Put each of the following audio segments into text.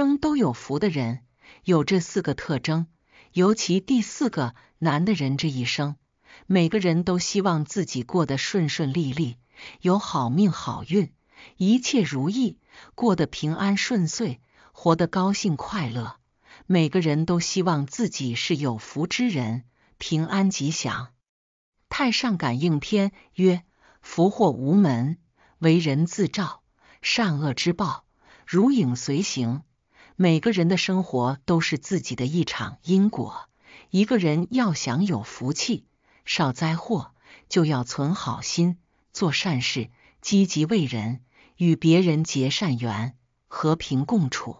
生都有福的人有这四个特征，尤其第四个难的人这一生，每个人都希望自己过得顺顺利利，有好命好运，一切如意，过得平安顺遂，活得高兴快乐。每个人都希望自己是有福之人，平安吉祥。太上感应篇曰：“福祸无门，为人自照，善恶之报，如影随形。”每个人的生活都是自己的一场因果。一个人要想有福气、少灾祸，就要存好心、做善事、积极为人，与别人结善缘，和平共处。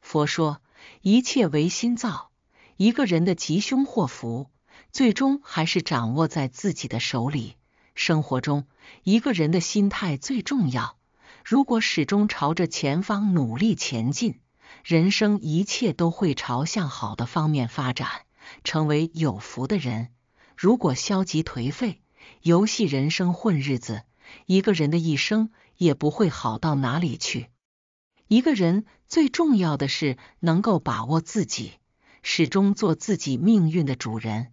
佛说，一切唯心造。一个人的吉凶祸福，最终还是掌握在自己的手里。生活中，一个人的心态最重要。如果始终朝着前方努力前进。人生一切都会朝向好的方面发展，成为有福的人。如果消极颓废，游戏人生混日子，一个人的一生也不会好到哪里去。一个人最重要的是能够把握自己，始终做自己命运的主人，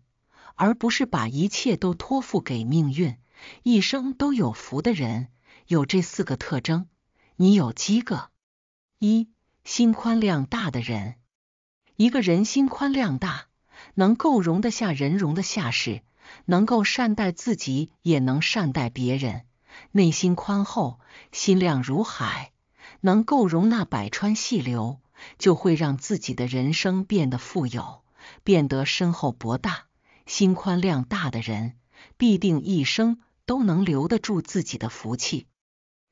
而不是把一切都托付给命运。一生都有福的人有这四个特征，你有几个？一。心宽量大的人，一个人心宽量大，能够容得下人，容得下事，能够善待自己，也能善待别人。内心宽厚，心量如海，能够容纳百川细流，就会让自己的人生变得富有，变得深厚博大。心宽量大的人，必定一生都能留得住自己的福气。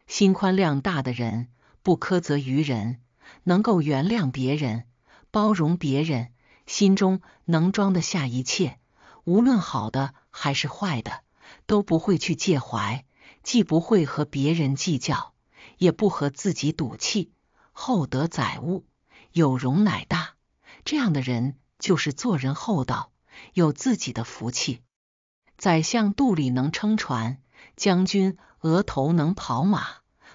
心宽量大的人，不苛责于人。能够原谅别人，包容别人，心中能装得下一切，无论好的还是坏的，都不会去介怀，既不会和别人计较，也不和自己赌气。厚德载物，有容乃大，这样的人就是做人厚道，有自己的福气。宰相肚里能撑船，将军额头能跑马，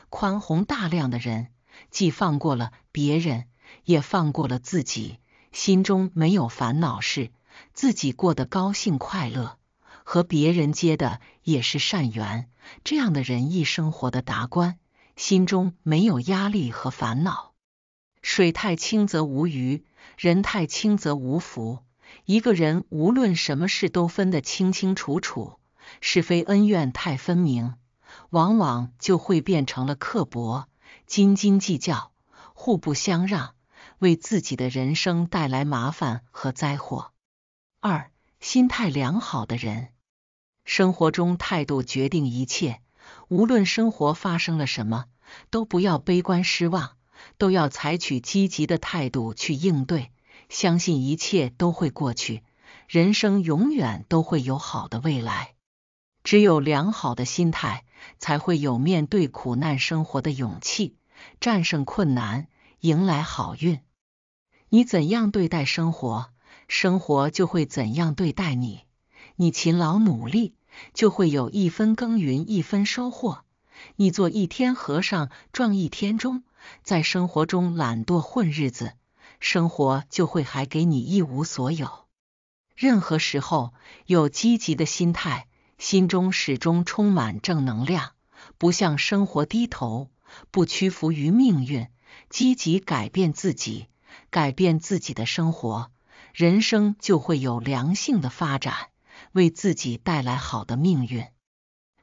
宽宏大量的人。既放过了别人，也放过了自己，心中没有烦恼事，自己过得高兴快乐，和别人结的也是善缘。这样的人一生活的达观，心中没有压力和烦恼。水太清则无鱼，人太清则无福。一个人无论什么事都分得清清楚楚，是非恩怨太分明，往往就会变成了刻薄。斤斤计较，互不相让，为自己的人生带来麻烦和灾祸。二，心态良好的人，生活中态度决定一切。无论生活发生了什么，都不要悲观失望，都要采取积极的态度去应对，相信一切都会过去，人生永远都会有好的未来。只有良好的心态。才会有面对苦难生活的勇气，战胜困难，迎来好运。你怎样对待生活，生活就会怎样对待你。你勤劳努力，就会有一分耕耘一分收获；你做一天和尚撞一天钟，在生活中懒惰混日子，生活就会还给你一无所有。任何时候，有积极的心态。心中始终充满正能量，不向生活低头，不屈服于命运，积极改变自己，改变自己的生活，人生就会有良性的发展，为自己带来好的命运。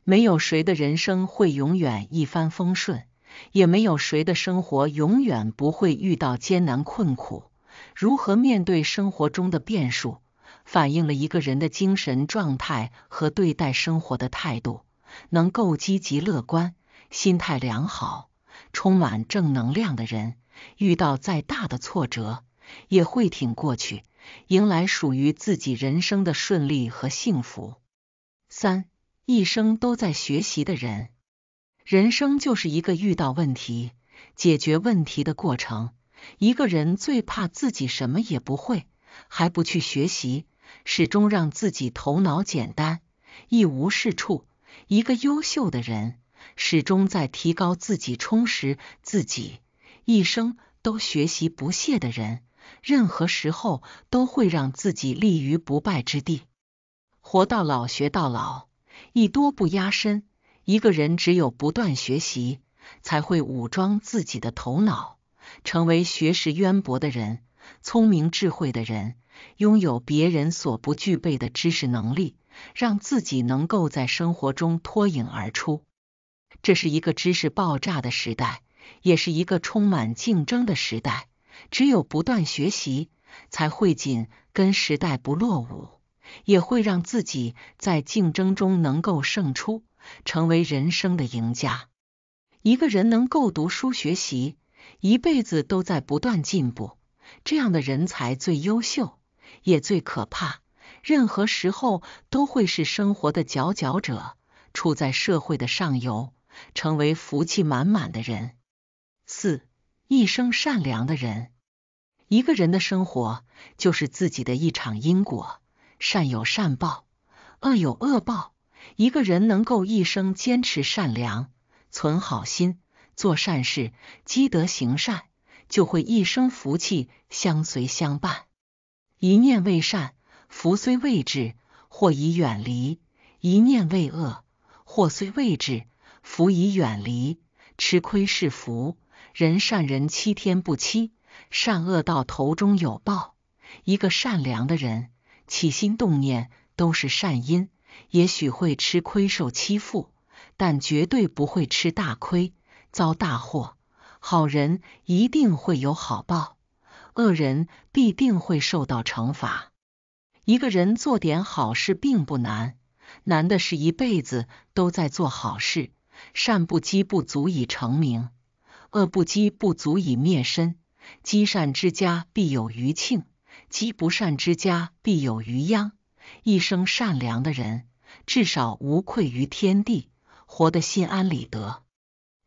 没有谁的人生会永远一帆风顺，也没有谁的生活永远不会遇到艰难困苦。如何面对生活中的变数？反映了一个人的精神状态和对待生活的态度，能够积极乐观、心态良好、充满正能量的人，遇到再大的挫折也会挺过去，迎来属于自己人生的顺利和幸福。三，一生都在学习的人，人生就是一个遇到问题、解决问题的过程。一个人最怕自己什么也不会，还不去学习。始终让自己头脑简单，一无是处。一个优秀的人，始终在提高自己、充实自己，一生都学习不懈的人，任何时候都会让自己立于不败之地。活到老，学到老，艺多不压身。一个人只有不断学习，才会武装自己的头脑，成为学识渊博的人、聪明智慧的人。拥有别人所不具备的知识能力，让自己能够在生活中脱颖而出。这是一个知识爆炸的时代，也是一个充满竞争的时代。只有不断学习，才会紧跟时代不落伍，也会让自己在竞争中能够胜出，成为人生的赢家。一个人能够读书学习，一辈子都在不断进步，这样的人才最优秀。也最可怕，任何时候都会是生活的佼佼者，处在社会的上游，成为福气满满的人。四，一生善良的人，一个人的生活就是自己的一场因果，善有善报，恶有恶报。一个人能够一生坚持善良，存好心，做善事，积德行善，就会一生福气相随相伴。一念未善，福虽未至，祸已远离；一念未恶，祸虽未至，福已远离。吃亏是福，人善人欺天不欺。善恶到头终有报。一个善良的人，起心动念都是善因，也许会吃亏受欺负，但绝对不会吃大亏遭大祸。好人一定会有好报。恶人必定会受到惩罚。一个人做点好事并不难，难的是一辈子都在做好事。善不积不足以成名，恶不积不足以灭身。积善之家必有余庆，积不善之家必有余殃。一生善良的人，至少无愧于天地，活得心安理得。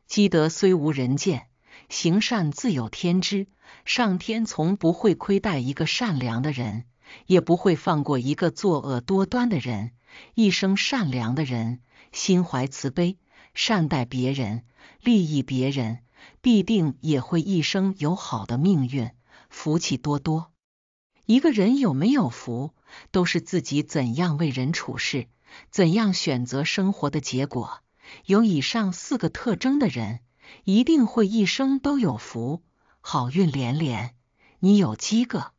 积德虽无人见。行善自有天知，上天从不会亏待一个善良的人，也不会放过一个作恶多端的人。一生善良的人，心怀慈悲，善待别人，利益别人，必定也会一生有好的命运，福气多多。一个人有没有福，都是自己怎样为人处事，怎样选择生活的结果。有以上四个特征的人。一定会一生都有福，好运连连。你有几个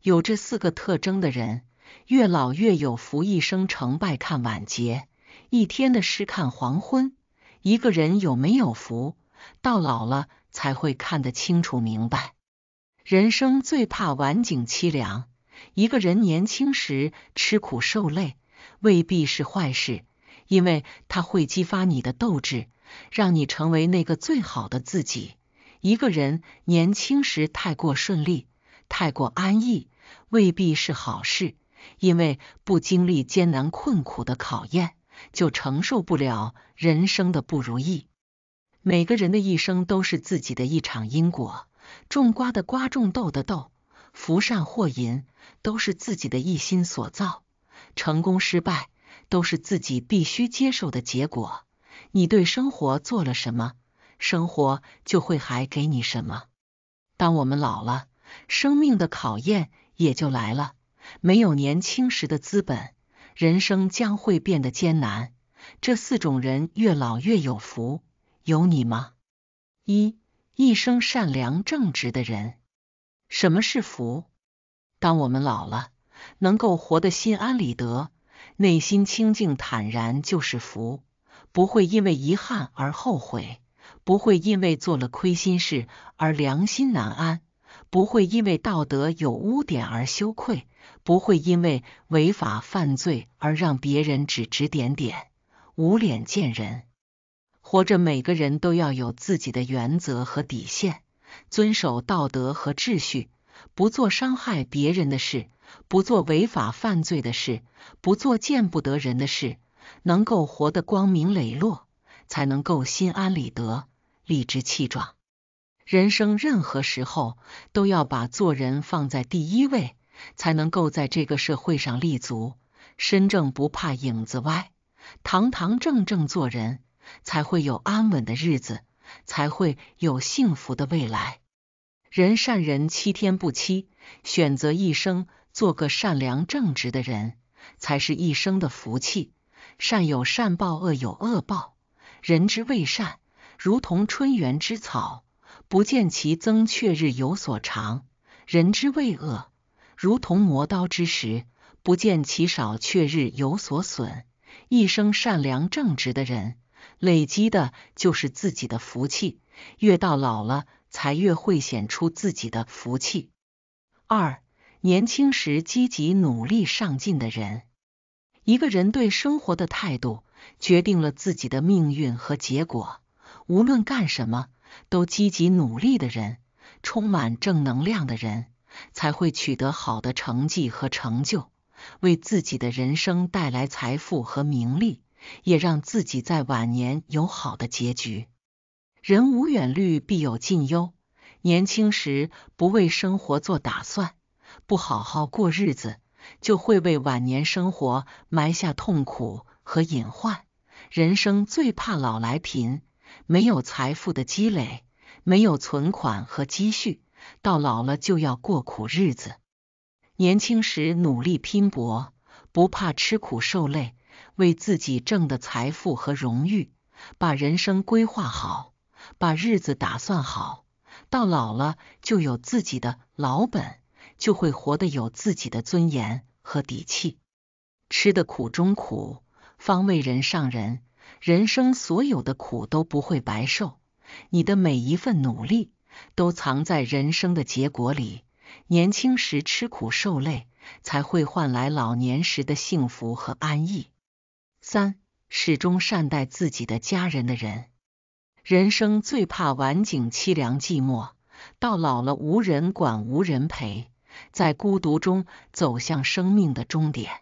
有这四个特征的人？越老越有福，一生成败看晚节，一天的事看黄昏。一个人有没有福，到老了才会看得清楚明白。人生最怕晚景凄凉。一个人年轻时吃苦受累未必是坏事，因为他会激发你的斗志。让你成为那个最好的自己。一个人年轻时太过顺利、太过安逸，未必是好事，因为不经历艰难困苦的考验，就承受不了人生的不如意。每个人的一生都是自己的一场因果，种瓜的瓜，种豆的豆，福善祸淫，都是自己的一心所造。成功失败，都是自己必须接受的结果。你对生活做了什么，生活就会还给你什么。当我们老了，生命的考验也就来了。没有年轻时的资本，人生将会变得艰难。这四种人越老越有福，有你吗？一一生善良正直的人，什么是福？当我们老了，能够活得心安理得，内心清净坦然，就是福。不会因为遗憾而后悔，不会因为做了亏心事而良心难安，不会因为道德有污点而羞愧，不会因为违法犯罪而让别人指指点点、无脸见人。活着，每个人都要有自己的原则和底线，遵守道德和秩序，不做伤害别人的事，不做违法犯罪的事，不做见不得人的事。能够活得光明磊落，才能够心安理得、理直气壮。人生任何时候都要把做人放在第一位，才能够在这个社会上立足。身正不怕影子歪，堂堂正正做人，才会有安稳的日子，才会有幸福的未来。人善人欺天不欺，选择一生做个善良正直的人，才是一生的福气。善有善报，恶有恶报。人之未善，如同春园之草，不见其增，却日有所长；人之未恶，如同磨刀之石，不见其少，却日有所损。一生善良正直的人，累积的就是自己的福气，越到老了才越会显出自己的福气。二，年轻时积极努力上进的人。一个人对生活的态度，决定了自己的命运和结果。无论干什么，都积极努力的人，充满正能量的人，才会取得好的成绩和成就，为自己的人生带来财富和名利，也让自己在晚年有好的结局。人无远虑，必有近忧。年轻时不为生活做打算，不好好过日子。就会为晚年生活埋下痛苦和隐患。人生最怕老来贫，没有财富的积累，没有存款和积蓄，到老了就要过苦日子。年轻时努力拼搏，不怕吃苦受累，为自己挣的财富和荣誉，把人生规划好，把日子打算好，到老了就有自己的老本。就会活得有自己的尊严和底气，吃的苦中苦，方为人上人。人生所有的苦都不会白受，你的每一份努力都藏在人生的结果里。年轻时吃苦受累，才会换来老年时的幸福和安逸。三，始终善待自己的家人的人，人生最怕晚景凄凉寂寞，到老了无人管，无人陪。在孤独中走向生命的终点。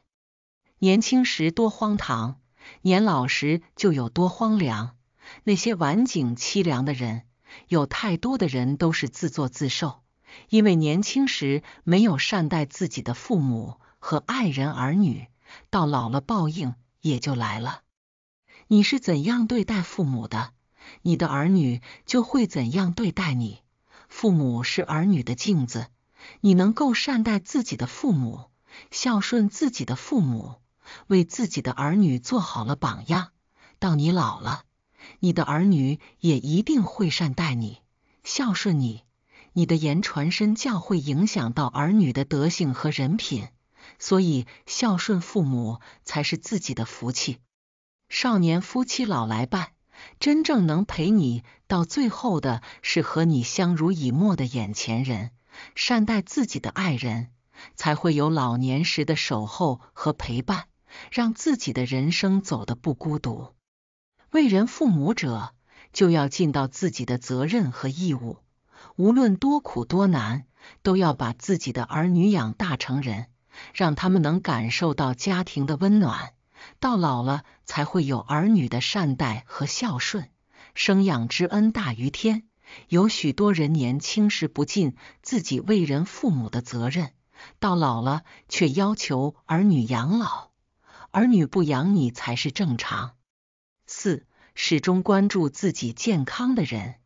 年轻时多荒唐，年老时就有多荒凉。那些晚景凄凉的人，有太多的人都是自作自受，因为年轻时没有善待自己的父母和爱人儿女，到老了报应也就来了。你是怎样对待父母的，你的儿女就会怎样对待你。父母是儿女的镜子。你能够善待自己的父母，孝顺自己的父母，为自己的儿女做好了榜样。到你老了，你的儿女也一定会善待你、孝顺你。你的言传身教会影响到儿女的德性和人品，所以孝顺父母才是自己的福气。少年夫妻老来伴，真正能陪你到最后的是和你相濡以沫的眼前人。善待自己的爱人，才会有老年时的守候和陪伴，让自己的人生走得不孤独。为人父母者，就要尽到自己的责任和义务，无论多苦多难，都要把自己的儿女养大成人，让他们能感受到家庭的温暖，到老了才会有儿女的善待和孝顺。生养之恩大于天。有许多人年轻时不尽自己为人父母的责任，到老了却要求儿女养老，儿女不养你才是正常。四始终关注自己健康的人，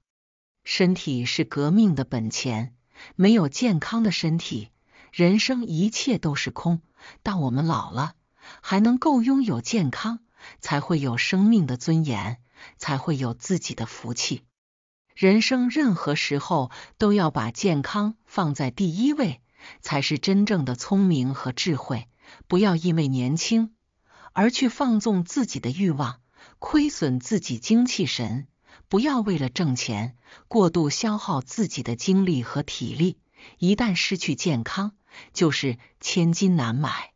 身体是革命的本钱，没有健康的身体，人生一切都是空。当我们老了，还能够拥有健康，才会有生命的尊严，才会有自己的福气。人生任何时候都要把健康放在第一位，才是真正的聪明和智慧。不要因为年轻而去放纵自己的欲望，亏损自己精气神；不要为了挣钱过度消耗自己的精力和体力。一旦失去健康，就是千金难买。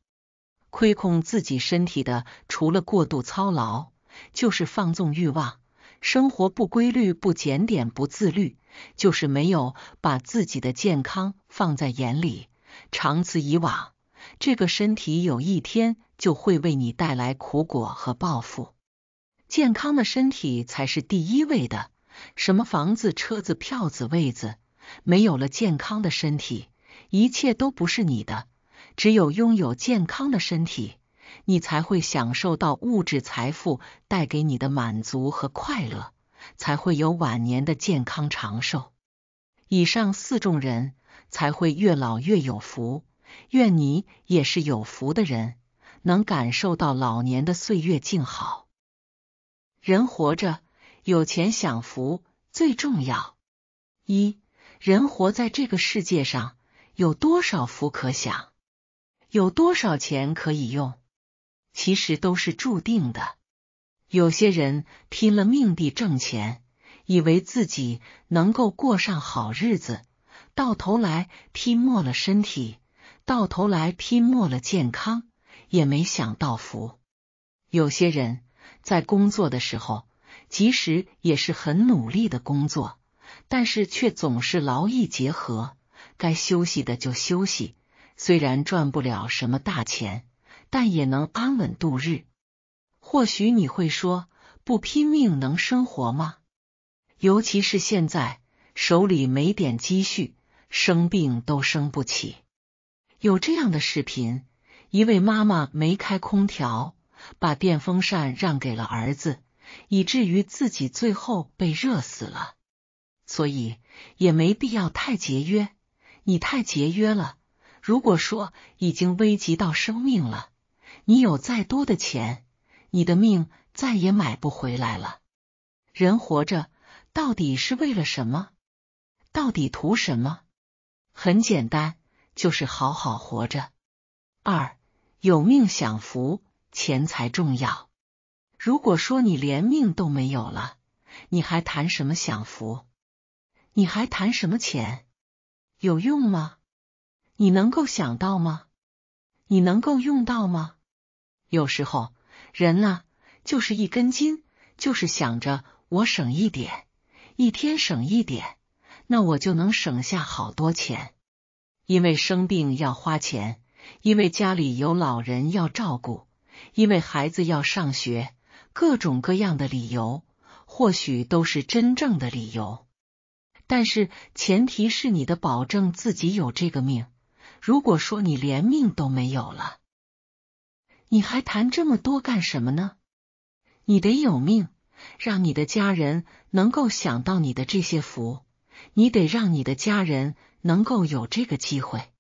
亏空自己身体的，除了过度操劳，就是放纵欲望。生活不规律、不检点、不自律，就是没有把自己的健康放在眼里。长此以往，这个身体有一天就会为你带来苦果和报复。健康的身体才是第一位的。什么房子、车子、票子、位子，没有了健康的身体，一切都不是你的。只有拥有健康的身体。你才会享受到物质财富带给你的满足和快乐，才会有晚年的健康长寿。以上四种人，才会越老越有福。愿你也是有福的人，能感受到老年的岁月静好。人活着，有钱享福最重要。一人活在这个世界上，有多少福可享，有多少钱可以用？其实都是注定的。有些人拼了命地挣钱，以为自己能够过上好日子，到头来拼没了身体，到头来拼没了健康，也没享到福。有些人在工作的时候，即使也是很努力的工作，但是却总是劳逸结合，该休息的就休息，虽然赚不了什么大钱。但也能安稳度日。或许你会说：“不拼命能生活吗？”尤其是现在手里没点积蓄，生病都生不起。有这样的视频：一位妈妈没开空调，把电风扇让给了儿子，以至于自己最后被热死了。所以也没必要太节约。你太节约了，如果说已经危及到生命了。你有再多的钱，你的命再也买不回来了。人活着到底是为了什么？到底图什么？很简单，就是好好活着。二有命享福，钱才重要。如果说你连命都没有了，你还谈什么享福？你还谈什么钱？有用吗？你能够想到吗？你能够用到吗？有时候，人呢就是一根筋，就是想着我省一点，一天省一点，那我就能省下好多钱。因为生病要花钱，因为家里有老人要照顾，因为孩子要上学，各种各样的理由，或许都是真正的理由。但是前提是你的保证自己有这个命。如果说你连命都没有了，你还谈这么多干什么呢？你得有命，让你的家人能够享到你的这些福，你得让你的家人能够有这个机会，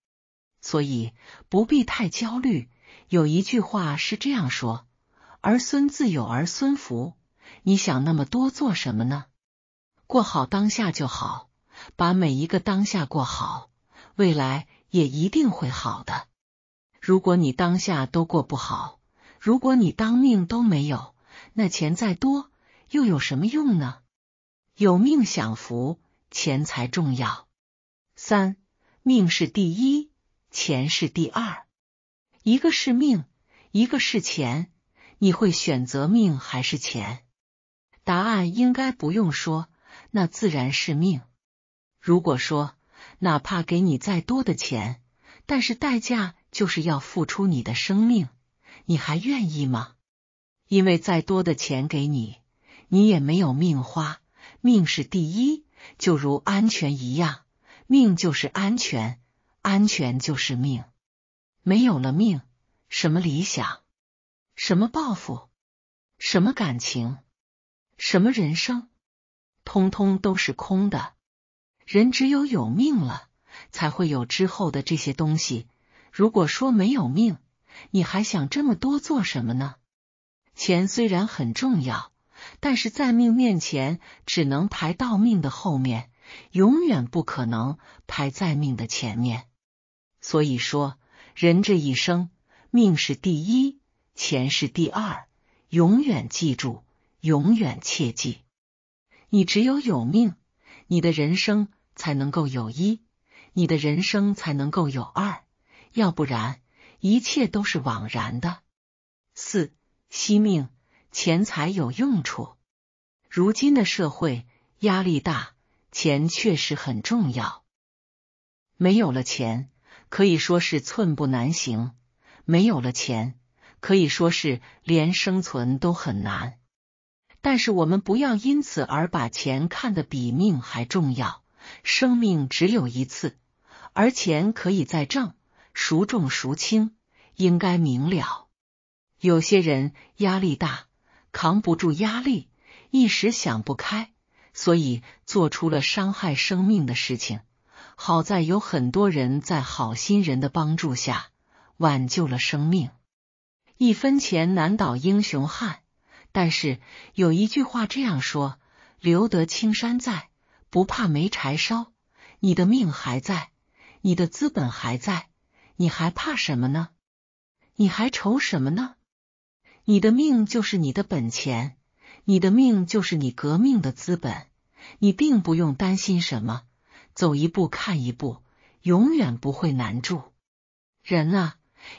所以不必太焦虑。有一句话是这样说：“儿孙自有儿孙福。”你想那么多做什么呢？过好当下就好，把每一个当下过好，未来也一定会好的。如果你当下都过不好，如果你当命都没有，那钱再多又有什么用呢？有命享福，钱财重要。三命是第一，钱是第二。一个是命，一个是钱，你会选择命还是钱？答案应该不用说，那自然是命。如果说哪怕给你再多的钱，但是代价。就是要付出你的生命，你还愿意吗？因为再多的钱给你，你也没有命花，命是第一，就如安全一样，命就是安全，安全就是命。没有了命，什么理想、什么抱负、什么感情、什么人生，通通都是空的。人只有有命了，才会有之后的这些东西。如果说没有命，你还想这么多做什么呢？钱虽然很重要，但是在命面前只能排到命的后面，永远不可能排在命的前面。所以说，人这一生，命是第一，钱是第二，永远记住，永远切记。你只有有命，你的人生才能够有一，你的人生才能够有二。要不然，一切都是枉然的。四惜命，钱财有用处。如今的社会压力大，钱确实很重要。没有了钱，可以说是寸步难行；没有了钱，可以说是连生存都很难。但是我们不要因此而把钱看得比命还重要。生命只有一次，而钱可以再挣。孰重孰轻应该明了。有些人压力大，扛不住压力，一时想不开，所以做出了伤害生命的事情。好在有很多人在好心人的帮助下挽救了生命。一分钱难倒英雄汉，但是有一句话这样说：“留得青山在，不怕没柴烧。”你的命还在，你的资本还在。你还怕什么呢？你还愁什么呢？你的命就是你的本钱，你的命就是你革命的资本，你并不用担心什么，走一步看一步，永远不会难住人啊！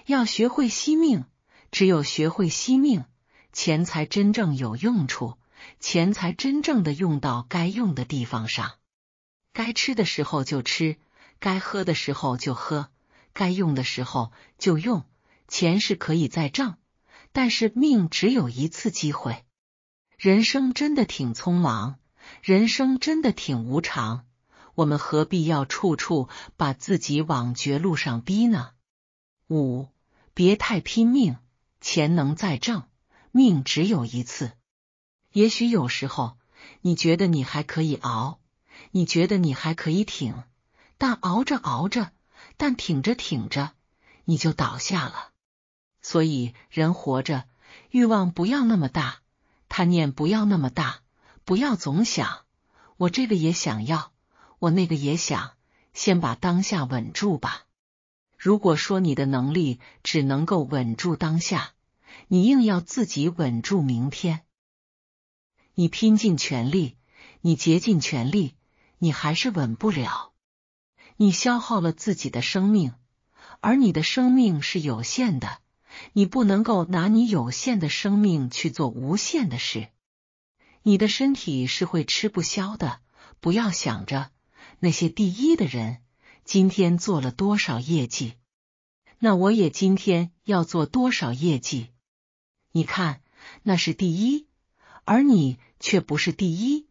要学会惜命，只有学会惜命，钱才真正有用处，钱才真正的用到该用的地方上。该吃的时候就吃，该喝的时候就喝。该用的时候就用，钱是可以再挣，但是命只有一次机会。人生真的挺匆忙，人生真的挺无常，我们何必要处处把自己往绝路上逼呢？五，别太拼命，钱能再挣，命只有一次。也许有时候你觉得你还可以熬，你觉得你还可以挺，但熬着熬着。但挺着挺着，你就倒下了。所以人活着，欲望不要那么大，贪念不要那么大，不要总想我这个也想要，我那个也想。先把当下稳住吧。如果说你的能力只能够稳住当下，你硬要自己稳住明天，你拼尽全力，你竭尽全力，你还是稳不了。你消耗了自己的生命，而你的生命是有限的，你不能够拿你有限的生命去做无限的事，你的身体是会吃不消的。不要想着那些第一的人今天做了多少业绩，那我也今天要做多少业绩？你看，那是第一，而你却不是第一，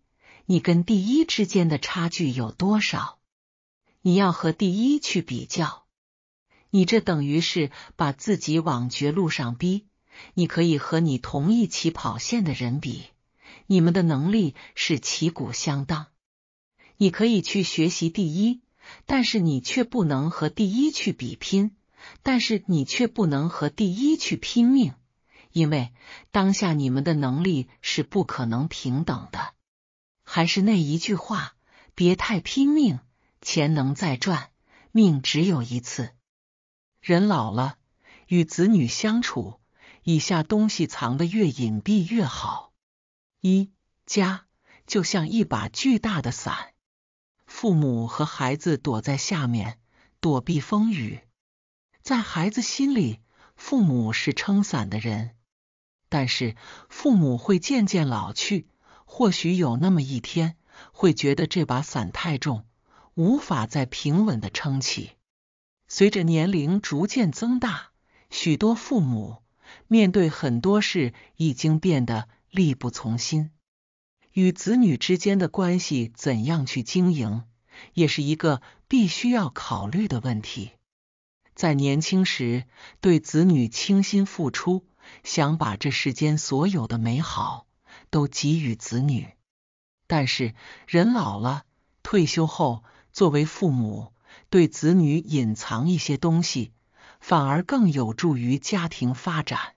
你跟第一之间的差距有多少？你要和第一去比较，你这等于是把自己往绝路上逼。你可以和你同一起跑线的人比，你们的能力是旗鼓相当。你可以去学习第一，但是你却不能和第一去比拼，但是你却不能和第一去拼命，因为当下你们的能力是不可能平等的。还是那一句话，别太拼命。钱能再赚，命只有一次。人老了，与子女相处，以下东西藏的越隐蔽越好。一家就像一把巨大的伞，父母和孩子躲在下面躲避风雨。在孩子心里，父母是撑伞的人。但是父母会渐渐老去，或许有那么一天，会觉得这把伞太重。无法再平稳的撑起。随着年龄逐渐增大，许多父母面对很多事已经变得力不从心。与子女之间的关系怎样去经营，也是一个必须要考虑的问题。在年轻时对子女倾心付出，想把这世间所有的美好都给予子女，但是人老了，退休后。作为父母，对子女隐藏一些东西，反而更有助于家庭发展。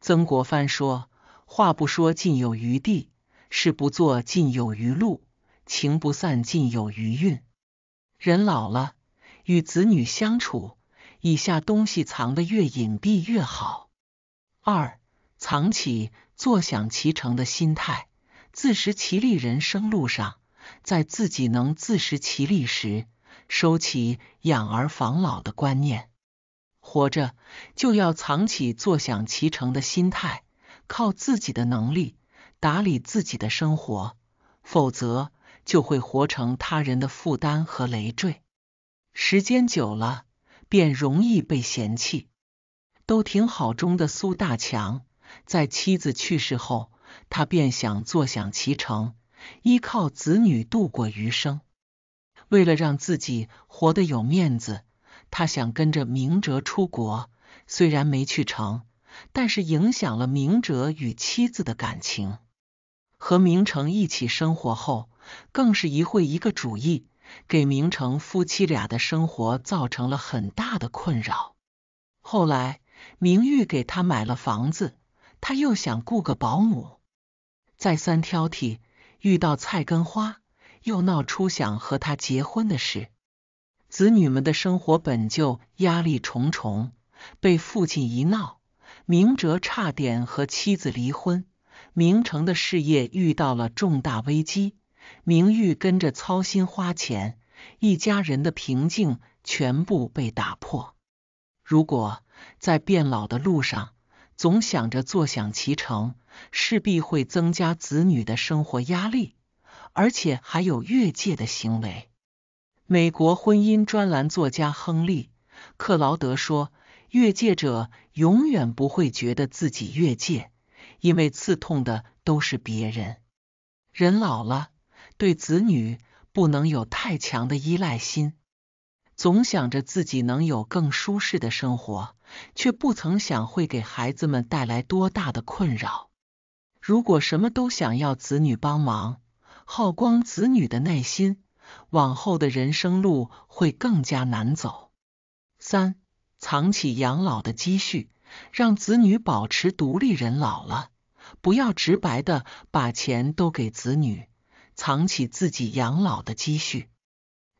曾国藩说：“话不说尽有余地，事不做尽有余路，情不散尽有余韵。”人老了，与子女相处，以下东西藏的越隐蔽越好。二，藏起坐享其成的心态，自食其力，人生路上。在自己能自食其力时，收起养儿防老的观念，活着就要藏起坐享其成的心态，靠自己的能力打理自己的生活，否则就会活成他人的负担和累赘，时间久了便容易被嫌弃。都挺好中的苏大强，在妻子去世后，他便想坐享其成。依靠子女度过余生，为了让自己活得有面子，他想跟着明哲出国，虽然没去成，但是影响了明哲与妻子的感情。和明成一起生活后，更是一会一个主意，给明成夫妻俩的生活造成了很大的困扰。后来明玉给他买了房子，他又想雇个保姆，再三挑剔。遇到菜根花，又闹出想和他结婚的事。子女们的生活本就压力重重，被父亲一闹，明哲差点和妻子离婚，明成的事业遇到了重大危机，明玉跟着操心花钱，一家人的平静全部被打破。如果在变老的路上，总想着坐享其成。势必会增加子女的生活压力，而且还有越界的行为。美国婚姻专栏作家亨利·克劳德说：“越界者永远不会觉得自己越界，因为刺痛的都是别人。人老了，对子女不能有太强的依赖心，总想着自己能有更舒适的生活，却不曾想会给孩子们带来多大的困扰。”如果什么都想要子女帮忙，耗光子女的耐心，往后的人生路会更加难走。三，藏起养老的积蓄，让子女保持独立。人老了，不要直白的把钱都给子女，藏起自己养老的积蓄。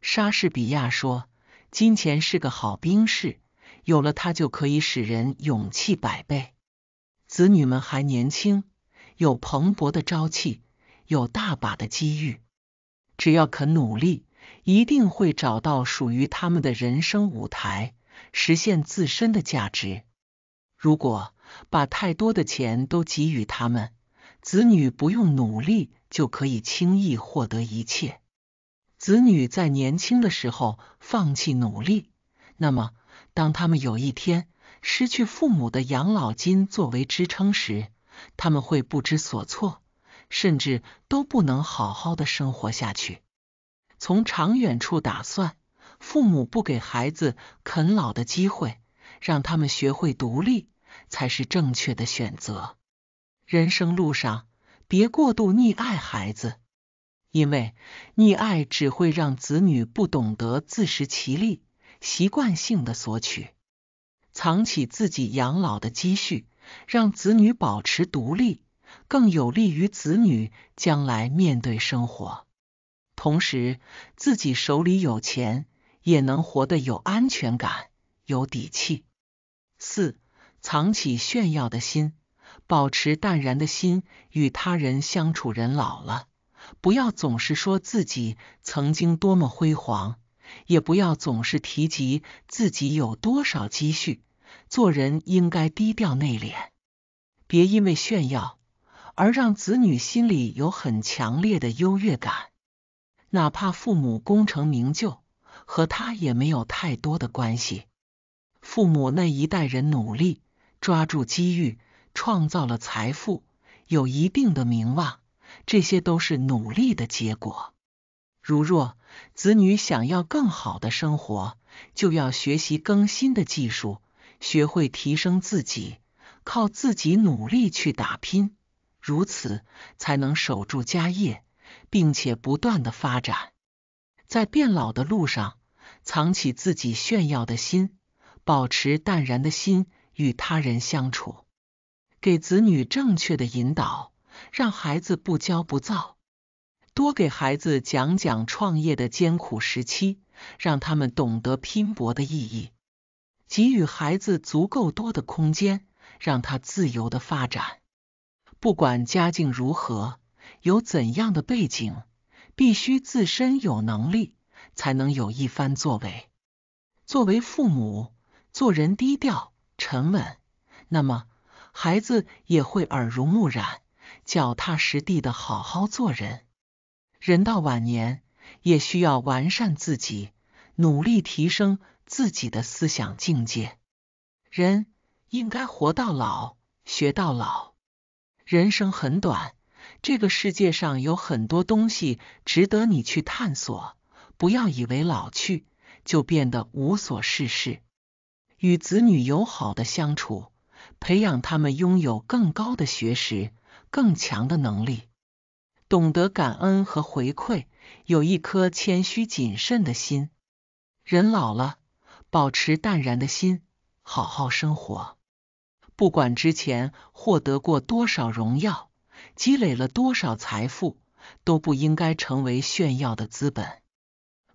莎士比亚说：“金钱是个好兵士，有了它就可以使人勇气百倍。”子女们还年轻。有蓬勃的朝气，有大把的机遇，只要肯努力，一定会找到属于他们的人生舞台，实现自身的价值。如果把太多的钱都给予他们，子女不用努力就可以轻易获得一切。子女在年轻的时候放弃努力，那么当他们有一天失去父母的养老金作为支撑时，他们会不知所措，甚至都不能好好的生活下去。从长远处打算，父母不给孩子啃老的机会，让他们学会独立，才是正确的选择。人生路上，别过度溺爱孩子，因为溺爱只会让子女不懂得自食其力，习惯性的索取，藏起自己养老的积蓄。让子女保持独立，更有利于子女将来面对生活。同时，自己手里有钱，也能活得有安全感、有底气。四，藏起炫耀的心，保持淡然的心，与他人相处。人老了，不要总是说自己曾经多么辉煌，也不要总是提及自己有多少积蓄。做人应该低调内敛，别因为炫耀而让子女心里有很强烈的优越感。哪怕父母功成名就，和他也没有太多的关系。父母那一代人努力、抓住机遇、创造了财富，有一定的名望，这些都是努力的结果。如若子女想要更好的生活，就要学习更新的技术。学会提升自己，靠自己努力去打拼，如此才能守住家业，并且不断的发展。在变老的路上，藏起自己炫耀的心，保持淡然的心与他人相处，给子女正确的引导，让孩子不骄不躁。多给孩子讲讲创业的艰苦时期，让他们懂得拼搏的意义。给予孩子足够多的空间，让他自由的发展。不管家境如何，有怎样的背景，必须自身有能力，才能有一番作为。作为父母，做人低调、沉稳，那么孩子也会耳濡目染，脚踏实地的好好做人。人到晚年，也需要完善自己，努力提升。自己的思想境界，人应该活到老学到老，人生很短，这个世界上有很多东西值得你去探索。不要以为老去就变得无所事事，与子女友好的相处，培养他们拥有更高的学识、更强的能力，懂得感恩和回馈，有一颗谦虚谨慎的心。人老了。保持淡然的心，好好生活。不管之前获得过多少荣耀，积累了多少财富，都不应该成为炫耀的资本。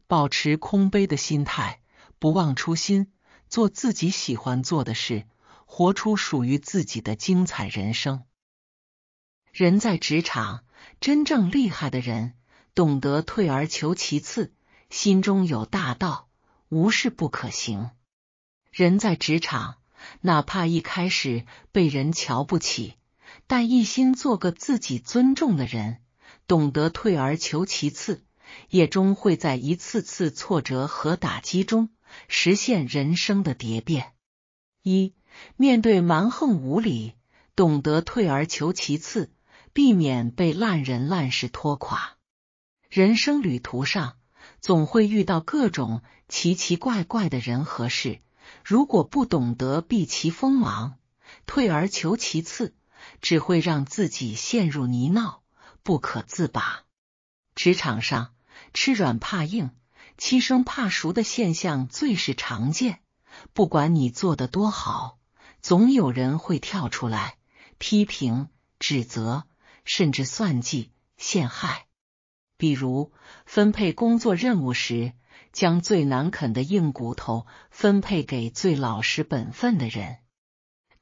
保持空杯的心态，不忘初心，做自己喜欢做的事，活出属于自己的精彩人生。人在职场，真正厉害的人懂得退而求其次，心中有大道。无事不可行。人在职场，哪怕一开始被人瞧不起，但一心做个自己尊重的人，懂得退而求其次，也终会在一次次挫折和打击中实现人生的蝶变。一面对蛮横无理，懂得退而求其次，避免被烂人烂事拖垮。人生旅途上。总会遇到各种奇奇怪怪的人和事，如果不懂得避其锋芒，退而求其次，只会让自己陷入泥淖，不可自拔。职场上吃软怕硬、欺生怕熟的现象最是常见，不管你做的多好，总有人会跳出来批评、指责，甚至算计、陷害。比如分配工作任务时，将最难啃的硬骨头分配给最老实本分的人。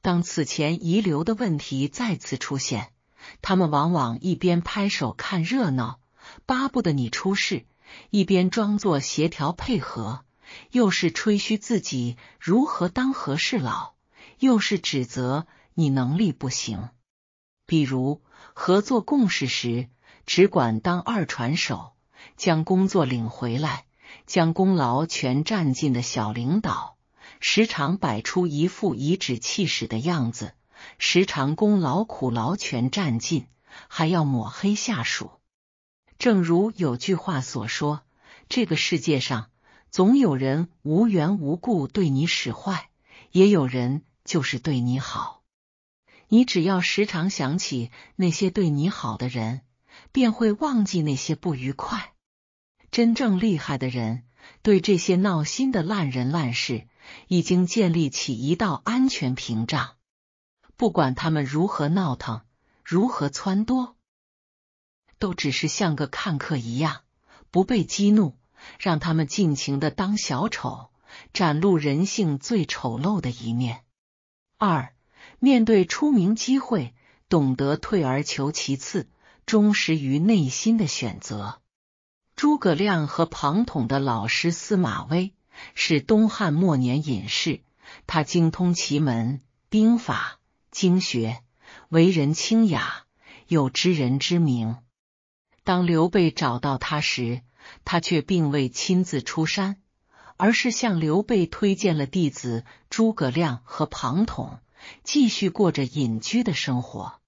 当此前遗留的问题再次出现，他们往往一边拍手看热闹，巴不得你出事，一边装作协调配合，又是吹嘘自己如何当和事佬，又是指责你能力不行。比如合作共事时。只管当二传手，将工作领回来，将功劳全占尽的小领导，时常摆出一副颐指气使的样子，时常功劳苦劳全占尽，还要抹黑下属。正如有句话所说：“这个世界上，总有人无缘无故对你使坏，也有人就是对你好。你只要时常想起那些对你好的人。”便会忘记那些不愉快。真正厉害的人，对这些闹心的烂人烂事，已经建立起一道安全屏障。不管他们如何闹腾，如何撺掇，都只是像个看客一样，不被激怒，让他们尽情的当小丑，展露人性最丑陋的一面。二，面对出名机会，懂得退而求其次。忠实于内心的选择。诸葛亮和庞统的老师司马威是东汉末年隐士，他精通奇门兵法、经学，为人清雅，有知人之明。当刘备找到他时，他却并未亲自出山，而是向刘备推荐了弟子诸葛亮和庞统，继续过着隐居的生活。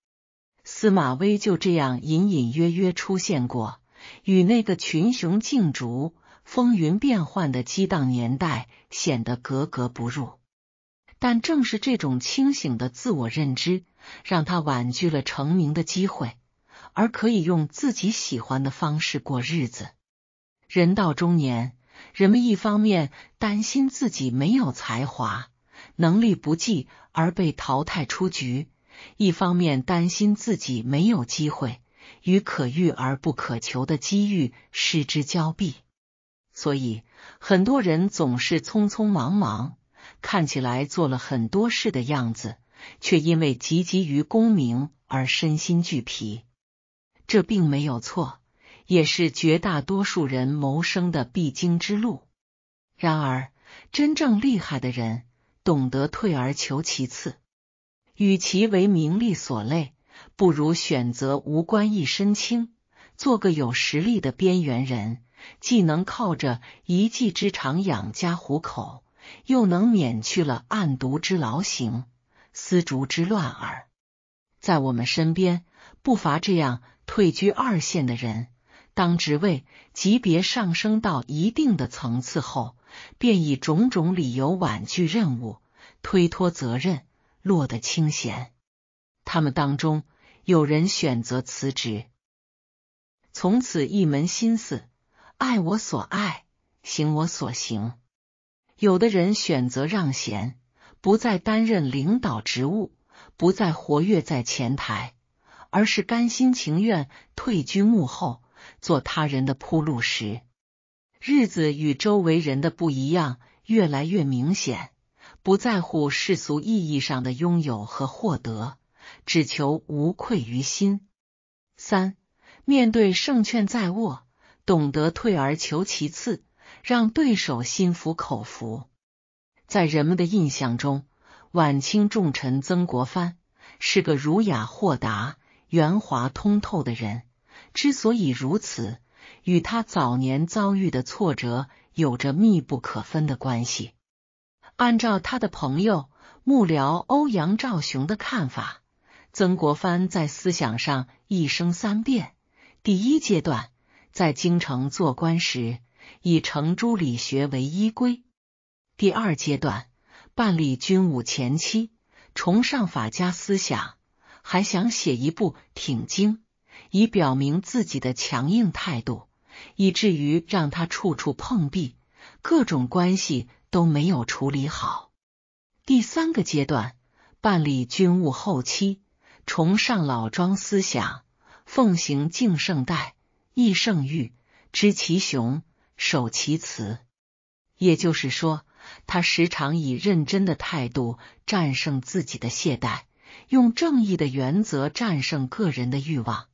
司马威就这样隐隐约约出现过，与那个群雄竞逐、风云变幻的激荡年代显得格格不入。但正是这种清醒的自我认知，让他婉拒了成名的机会，而可以用自己喜欢的方式过日子。人到中年，人们一方面担心自己没有才华、能力不济而被淘汰出局。一方面担心自己没有机会，与可遇而不可求的机遇失之交臂，所以很多人总是匆匆忙忙，看起来做了很多事的样子，却因为汲汲于功名而身心俱疲。这并没有错，也是绝大多数人谋生的必经之路。然而，真正厉害的人懂得退而求其次。与其为名利所累，不如选择无官一身轻，做个有实力的边缘人，既能靠着一技之长养家糊口，又能免去了案牍之劳形、丝竹之乱耳。在我们身边，不乏这样退居二线的人。当职位级别上升到一定的层次后，便以种种理由婉拒任务，推脱责任。落得清闲，他们当中有人选择辞职，从此一门心思爱我所爱，行我所行；有的人选择让贤，不再担任领导职务，不再活跃在前台，而是甘心情愿退居幕后，做他人的铺路石。日子与周围人的不一样，越来越明显。不在乎世俗意义上的拥有和获得，只求无愧于心。三，面对胜券在握，懂得退而求其次，让对手心服口服。在人们的印象中，晚清重臣曾国藩是个儒雅、豁达、圆滑、通透的人。之所以如此，与他早年遭遇的挫折有着密不可分的关系。按照他的朋友幕僚欧阳兆雄的看法，曾国藩在思想上一生三变：第一阶段在京城做官时，以程朱理学为依归；第二阶段办理军务前期，崇尚法家思想，还想写一部《挺经》，以表明自己的强硬态度，以至于让他处处碰壁，各种关系。都没有处理好。第三个阶段，办理军务后期，崇尚老庄思想，奉行敬圣代、义圣誉、知其雄、守其雌。也就是说，他时常以认真的态度战胜自己的懈怠，用正义的原则战胜个人的欲望。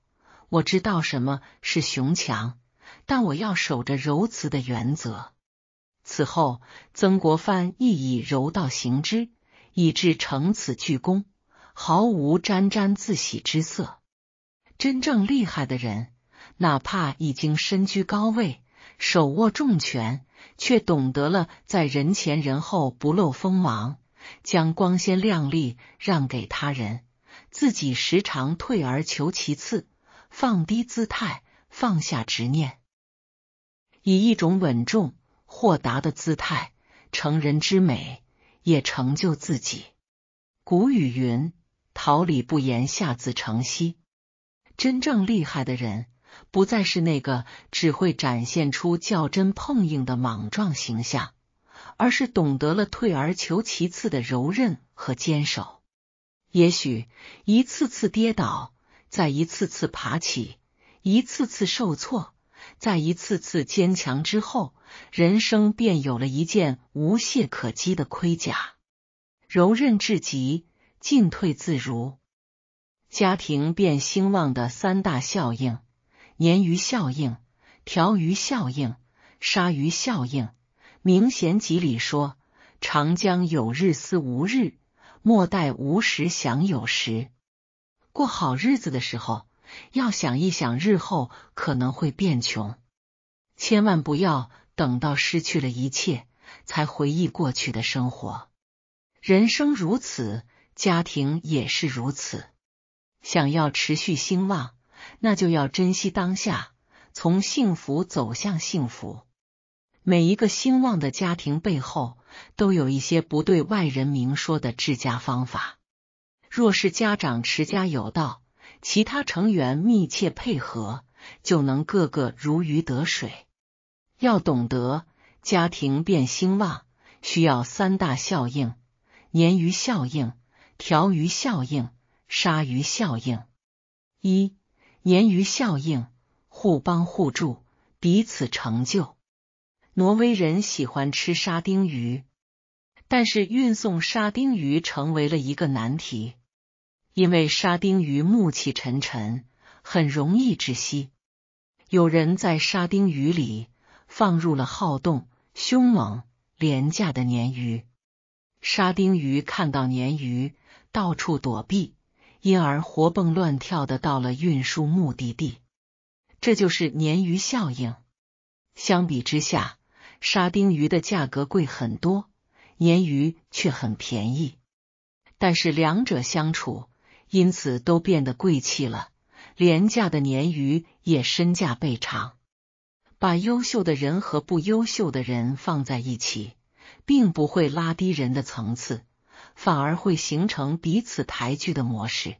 我知道什么是雄强，但我要守着柔慈的原则。此后，曾国藩亦以柔道行之，以致成此巨功，毫无沾沾自喜之色。真正厉害的人，哪怕已经身居高位、手握重权，却懂得了在人前人后不露锋芒，将光鲜亮丽让给他人，自己时常退而求其次，放低姿态，放下执念，以一种稳重。豁达的姿态，成人之美，也成就自己。古语云：“桃李不言，下自成蹊。”真正厉害的人，不再是那个只会展现出较真碰硬的莽撞形象，而是懂得了退而求其次的柔韧和坚守。也许一次次跌倒，再一次次爬起，一次次受挫。在一次次坚强之后，人生便有了一件无懈可击的盔甲，柔韧至极，进退自如。家庭变兴旺的三大效应：鲶鱼效应、条鱼效应、鲨鱼效应。《明贤集》里说：“长江有日思无日，莫待无时想有时。”过好日子的时候。要想一想，日后可能会变穷，千万不要等到失去了一切才回忆过去的生活。人生如此，家庭也是如此。想要持续兴旺，那就要珍惜当下，从幸福走向幸福。每一个兴旺的家庭背后，都有一些不对外人明说的治家方法。若是家长持家有道。其他成员密切配合，就能个个如鱼得水。要懂得家庭变兴旺，需要三大效应：鲶鱼效应、条鱼效应、鲨鱼效应。一、鲶鱼效应，互帮互助，彼此成就。挪威人喜欢吃沙丁鱼，但是运送沙丁鱼成为了一个难题。因为沙丁鱼暮气沉沉，很容易窒息。有人在沙丁鱼里放入了好动、凶猛、廉价的鲶鱼，沙丁鱼看到鲶鱼到处躲避，因而活蹦乱跳的到了运输目的地。这就是鲶鱼效应。相比之下，沙丁鱼的价格贵很多，鲶鱼却很便宜。但是两者相处。因此都变得贵气了，廉价的鲶鱼也身价倍长。把优秀的人和不优秀的人放在一起，并不会拉低人的层次，反而会形成彼此抬举的模式。